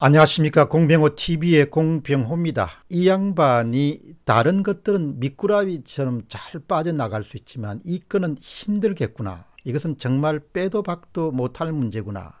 안녕하십니까 공병호TV의 공병호입니다. 이 양반이 다른 것들은 미꾸라비처럼 잘 빠져나갈 수 있지만 이 건은 힘들겠구나. 이것은 정말 빼도 박도 못할 문제구나.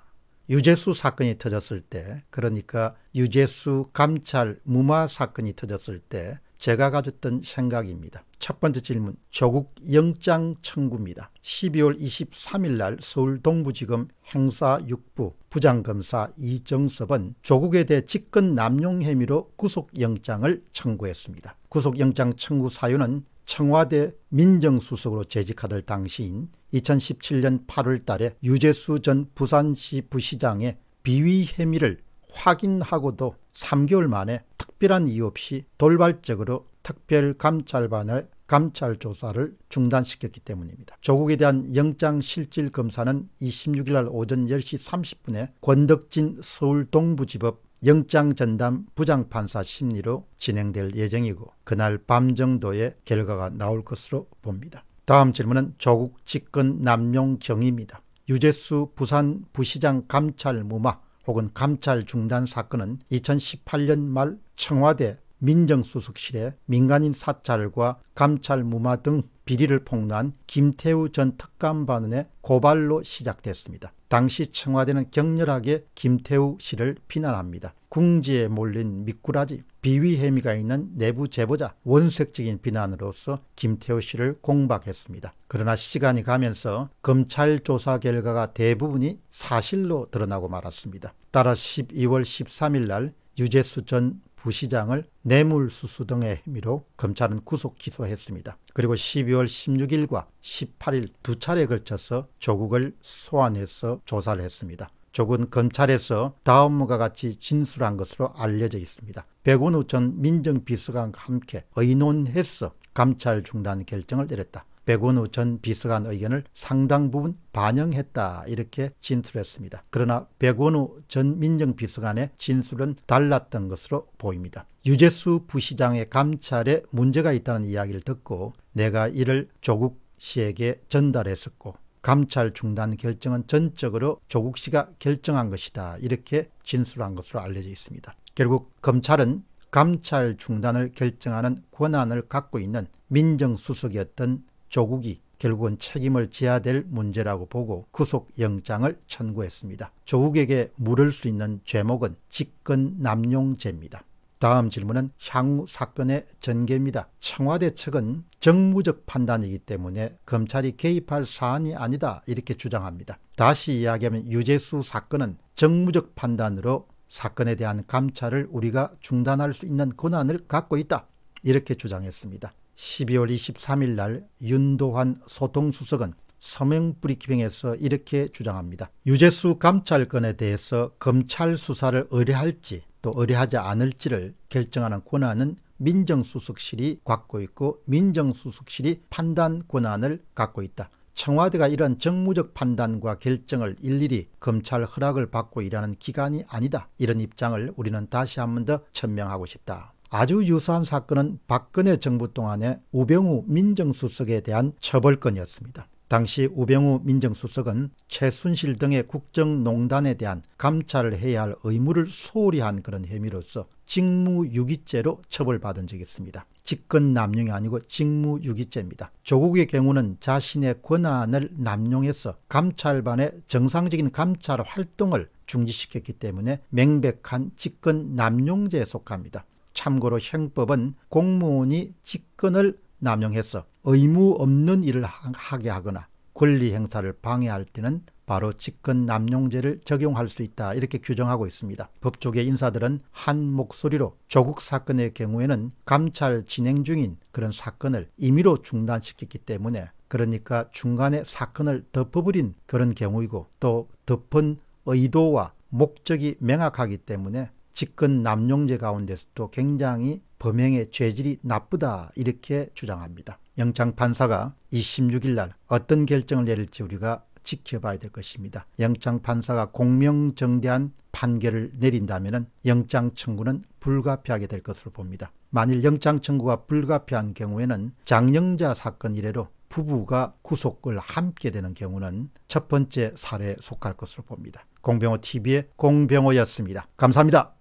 유재수 사건이 터졌을 때 그러니까 유재수 감찰 무마 사건이 터졌을 때 제가 가졌던 생각입니다. 첫 번째 질문 조국 영장 청구입니다. 12월 23일 날 서울 동부지검 행사 6부 부장검사 이정섭은 조국에 대해 직권 남용 혐의로 구속영장을 청구했습니다. 구속영장 청구 사유는 청와대 민정수석으로 재직하던 당시인 2017년 8월 달에 유재수 전 부산시 부시장의 비위 혐의를 확인하고도 3개월 만에 특별한 이유 없이 돌발적으로 특별 감찰반을 감찰 조사를 중단시켰기 때문입니다. 조국에 대한 영장 실질 검사는 26일 날 오전 10시 30분에 권덕진 서울 동부지법 영장 전담 부장판사 심리로 진행될 예정이고 그날 밤 정도에 결과가 나올 것으로 봅니다. 다음 질문은 조국 직권 남용 경위입니다. 유재수 부산 부시장 감찰 무마 혹은 감찰 중단 사건은 2018년 말 청와대 민정수석실에 민간인 사찰과 감찰 무마 등 비리를 폭로한 김태우 전 특감반원의 고발로 시작됐습니다. 당시 청와대는 격렬하게 김태우 씨를 비난합니다. 궁지에 몰린 미꾸라지, 비위 혐의가 있는 내부 제보자, 원색적인 비난으로서 김태우 씨를 공박했습니다. 그러나 시간이 가면서 검찰 조사 결과가 대부분이 사실로 드러나고 말았습니다. 따라 12월 13일 날 유재수 전 부시장을 뇌물수수 등의 혐의로 검찰은 구속 기소했습니다. 그리고 12월 16일과 18일 두 차례에 걸쳐서 조국을 소환해서 조사를 했습니다. 조국은 검찰에서 다음과 같이 진술한 것으로 알려져 있습니다. 백운우 전 민정비서관과 함께 의논해서 감찰 중단 결정을 내렸다. 백원우 전 비서관 의견을 상당 부분 반영했다 이렇게 진술했습니다. 그러나 백원우 전 민정비서관의 진술은 달랐던 것으로 보입니다. 유재수 부시장의 감찰에 문제가 있다는 이야기를 듣고 내가 이를 조국 씨에게 전달했었고 감찰 중단 결정은 전적으로 조국 씨가 결정한 것이다 이렇게 진술한 것으로 알려져 있습니다. 결국 검찰은 감찰 중단을 결정하는 권한을 갖고 있는 민정수석이었던 조국이 결국은 책임을 져야 될 문제라고 보고 구속영장을 청구했습니다. 조국에게 물을 수 있는 죄목은 직권 남용죄입니다. 다음 질문은 향후 사건의 전개입니다. 청와대 측은 정무적 판단이기 때문에 검찰이 개입할 사안이 아니다 이렇게 주장합니다. 다시 이야기하면 유재수 사건은 정무적 판단으로 사건에 대한 감찰을 우리가 중단할 수 있는 권한을 갖고 있다 이렇게 주장했습니다. 12월 23일 날 윤도환 소통수석은 서명 브리핑에서 이렇게 주장합니다. 유재수 감찰건에 대해서 검찰 수사를 의뢰할지 또 의뢰하지 않을지를 결정하는 권한은 민정수석실이 갖고 있고 민정수석실이 판단 권한을 갖고 있다. 청와대가 이런 정무적 판단과 결정을 일일이 검찰 허락을 받고 일하는 기관이 아니다. 이런 입장을 우리는 다시 한 번 더 천명하고 싶다. 아주 유사한 사건은 박근혜 정부 동안의 우병우 민정수석에 대한 처벌건이었습니다. 당시 우병우 민정수석은 최순실 등의 국정농단에 대한 감찰을 해야 할 의무를 소홀히 한 그런 혐의로서 직무유기죄로 처벌받은 적이 있습니다. 직권 남용이 아니고 직무유기죄입니다. 조국의 경우는 자신의 권한을 남용해서 감찰반의 정상적인 감찰 활동을 중지시켰기 때문에 명백한 직권 남용죄에 속합니다. 참고로 형법은 공무원이 직권을 남용해서 의무 없는 일을 하게 하거나 권리 행사를 방해할 때는 바로 직권 남용죄를 적용할 수 있다 이렇게 규정하고 있습니다. 법조계 인사들은 한 목소리로 조국 사건의 경우에는 감찰 진행 중인 그런 사건을 임의로 중단시켰기 때문에 그러니까 중간에 사건을 덮어버린 그런 경우이고 또 덮은 의도와 목적이 명확하기 때문에 직권 남용죄 가운데서도 굉장히 범행의 죄질이 나쁘다 이렇게 주장합니다. 영장 판사가 26일 날 어떤 결정을 내릴지 우리가 지켜봐야 될 것입니다. 영장 판사가 공명정대한 판결을 내린다면 영장 청구는 불가피하게 될 것으로 봅니다. 만일 영장 청구가 불가피한 경우에는 장영자 사건 이래로 부부가 구속을 함께 되는 경우는 첫 번째 사례에 속할 것으로 봅니다. 공병호 TV의 공병호였습니다. 감사합니다.